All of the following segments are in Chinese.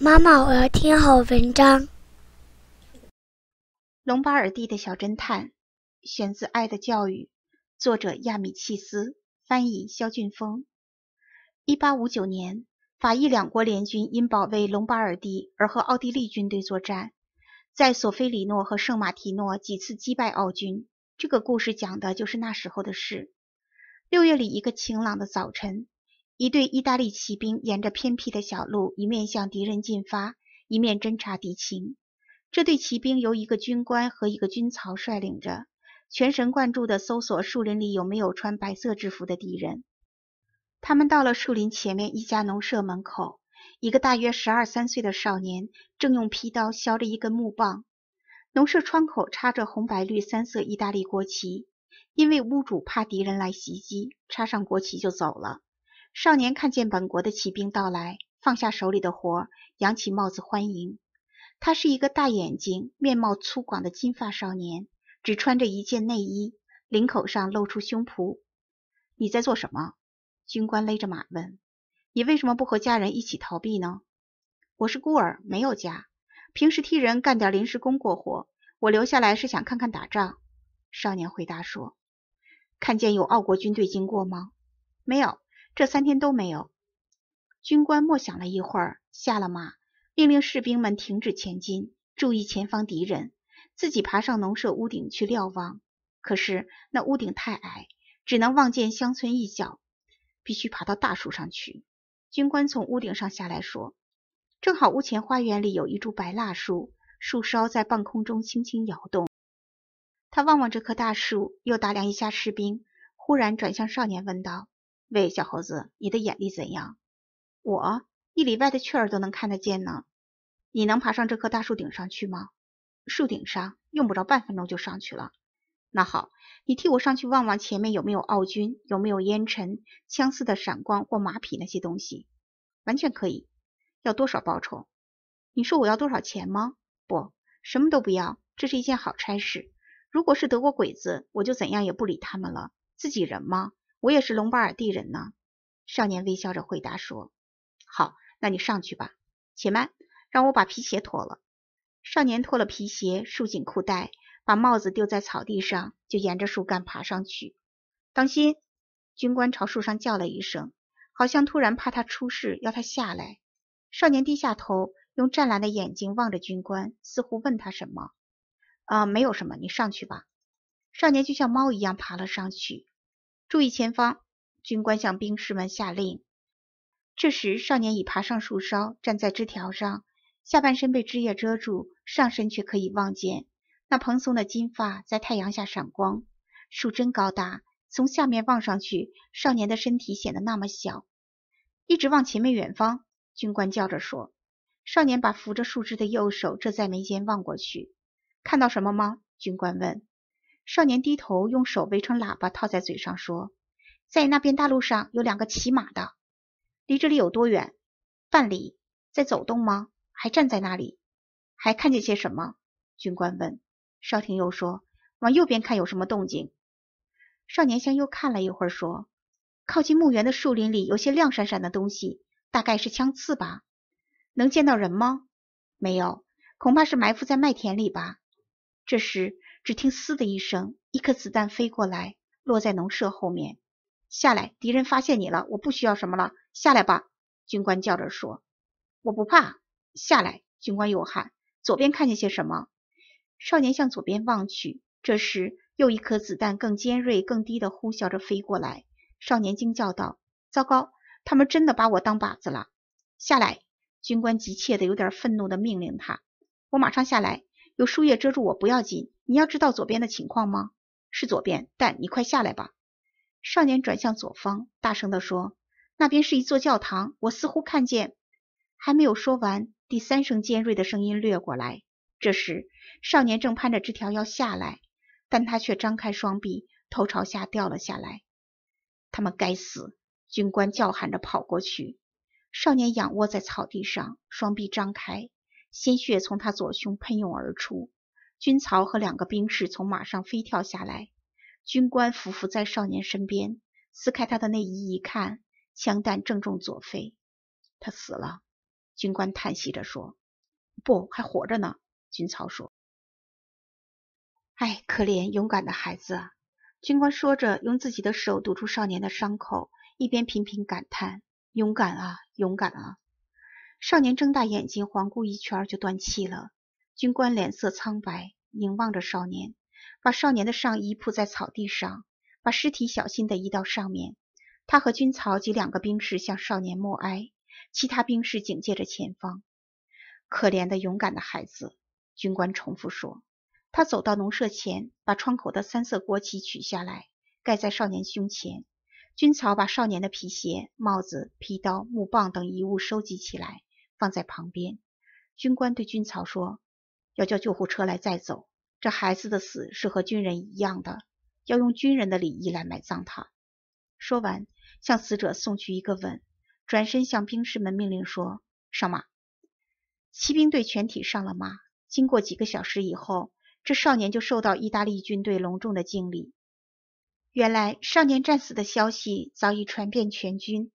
妈妈，我要听好文章。隆巴尔蒂的小侦探，选自《爱的教育》，作者亚米契斯，翻译肖俊峰。一八五九年，法意两国联军因保卫隆巴尔蒂而和奥地利军队作战，在索菲里诺和圣马提诺几次击败奥军。这个故事讲的就是那时候的事。六月里一个晴朗的早晨。一队意大利骑兵沿着偏僻的小路，一面向敌人进发，一面侦察敌情。这队骑兵由一个军官和一个军曹率领着，全神贯注地搜索树林里有没有穿白色制服的敌人。他们到了树林前面一家农舍门口，一个大约十二三岁的少年正用劈刀削着一根木棒。农舍窗口插着红白绿三色意大利国旗，因为屋主怕敌人来袭击，插上国旗就走了。少年看见本国的骑兵到来，放下手里的活，扬起帽子欢迎。他是一个大眼睛、面貌粗犷的金发少年，只穿着一件内衣，领口上露出胸脯。你在做什么？军官勒着马问：“你为什么不和家人一起逃避呢？”“我是孤儿，没有家，平时替人干点临时工过活。我留下来是想看看打仗。”少年回答说：“看见有奥国军队经过吗？”“没有。”这三天都没有。军官默想了一会儿，下了马，命令士兵们停止前进，注意前方敌人，自己爬上农舍屋顶去瞭望。可是那屋顶太矮，只能望见乡村一角，必须爬到大树上去。军官从屋顶上下来，说：“正好屋前花园里有一株白蜡树，树梢在半空中轻轻摇动。”他望望这棵大树，又打量一下士兵，忽然转向少年问道。喂，小猴子，你的眼力怎样？我一里外的雀儿都能看得见呢。你能爬上这棵大树顶上去吗？树顶上用不着半分钟就上去了。那好，你替我上去望望前面有没有奥军，有没有烟尘、枪刺的闪光或马匹那些东西。完全可以。要多少报酬？你说我要多少钱吗？不，什么都不要。这是一件好差事。如果是德国鬼子，我就怎样也不理他们了。自己人吗？我也是隆巴尔蒂人呢。”少年微笑着回答说。“好，那你上去吧。且慢，让我把皮鞋脱了。”少年脱了皮鞋，束紧裤带，把帽子丢在草地上，就沿着树干爬上去。“当心！”军官朝树上叫了一声，好像突然怕他出事，要他下来。少年低下头，用湛蓝的眼睛望着军官，似乎问他什么。“啊，没有什么，你上去吧。”少年就像猫一样爬了上去。注意前方！军官向兵士们下令。这时，少年已爬上树梢，站在枝条上，下半身被枝叶遮住，上身却可以望见。那蓬松的金发在太阳下闪光。树真高大，从下面望上去，少年的身体显得那么小。一直望前面远方！军官叫着说。少年把扶着树枝的右手遮在眉间望过去，看到什么吗？军官问。少年低头，用手围成喇叭套在嘴上说：“在那边大路上有两个骑马的，离这里有多远？半里。在走动吗？还站在那里？还看见些什么？”军官问。少廷又说：“往右边看，有什么动静？”少年向右看了一会儿，说：“靠近墓园的树林里有些亮闪闪的东西，大概是枪刺吧。能见到人吗？没有，恐怕是埋伏在麦田里吧。”这时。只听“嘶”的一声，一颗子弹飞过来，落在农舍后面。下来，敌人发现你了！我不需要什么了，下来吧！军官叫着说：“我不怕。”下来！军官又喊：“左边看见些什么？”少年向左边望去。这时，又一颗子弹更尖锐、更低的呼啸着飞过来。少年惊叫道：“糟糕！他们真的把我当靶子了！”下来！军官急切的、有点愤怒的命令他：“我马上下来。”有树叶遮住我不要紧。你要知道左边的情况吗？是左边。但你快下来吧。少年转向左方，大声地说：“那边是一座教堂。我似乎看见……”还没有说完，第三声尖锐的声音掠过来。这时，少年正攀着枝条要下来，但他却张开双臂，头朝下掉了下来。他们该死！军官叫喊着跑过去。少年仰卧在草地上，双臂张开。鲜血从他左胸喷涌而出，军曹和两个兵士从马上飞跳下来。军官匍匐在少年身边，撕开他的内衣一看，枪弹正中左肺。他死了。军官叹息着说：“不，还活着呢。”军曹说：“哎，可怜勇敢的孩子。”军官说着，用自己的手堵住少年的伤口，一边频频感叹：“勇敢啊，勇敢啊！”少年睁大眼睛环顾一圈，就断气了。军官脸色苍白，凝望着少年，把少年的上衣铺在草地上，把尸体小心地移到上面。他和军曹及两个兵士向少年默哀，其他兵士警戒着前方。可怜的勇敢的孩子，军官重复说。他走到农舍前，把窗口的三色国旗取下来，盖在少年胸前。军曹把少年的皮鞋、帽子、皮刀、木棒等遗物收集起来。放在旁边。军官对军曹说：“要叫救护车来载走。这孩子的死是和军人一样的，要用军人的礼仪来埋葬他。”说完，向死者送去一个吻，转身向兵士们命令说：“上马！”骑兵队全体上了马。经过几个小时以后，这少年就受到意大利军队隆重的敬礼。原来，少年战死的消息早已传遍全军。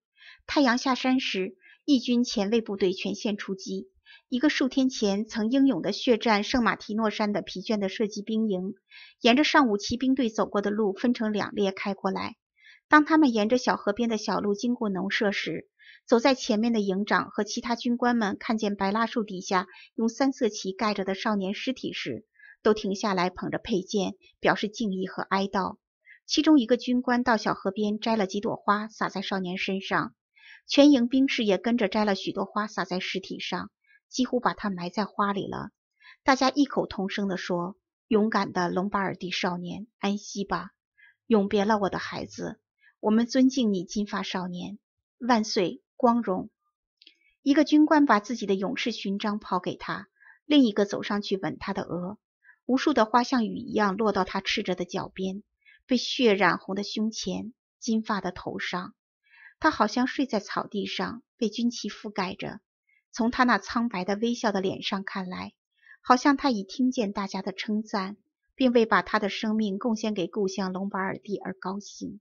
太阳下山时。义军前卫部队全线出击，一个数天前曾英勇的血战圣马提诺山的疲倦的射击兵营，沿着上午骑兵队走过的路分成两列开过来。当他们沿着小河边的小路经过农舍时，走在前面的营长和其他军官们看见白蜡树底下用三色旗盖着的少年尸体时，都停下来捧着佩剑表示敬意和哀悼。其中一个军官到小河边摘了几朵花撒在少年身上。全营兵士也跟着摘了许多花，撒在尸体上，几乎把他埋在花里了。大家异口同声地说：“勇敢的隆巴尔蒂少年，安息吧，永别了我的孩子！我们尊敬你，金发少年，万岁，光荣！”一个军官把自己的勇士勋章抛给他，另一个走上去吻他的额。无数的花像雨一样落到他赤着的脚边，被血染红的胸前，金发的头上。他好像睡在草地上，被军旗覆盖着。从他那苍白的微笑的脸上看来，好像他已听见大家的称赞，并为把他的生命贡献给故乡隆巴尔蒂而高兴。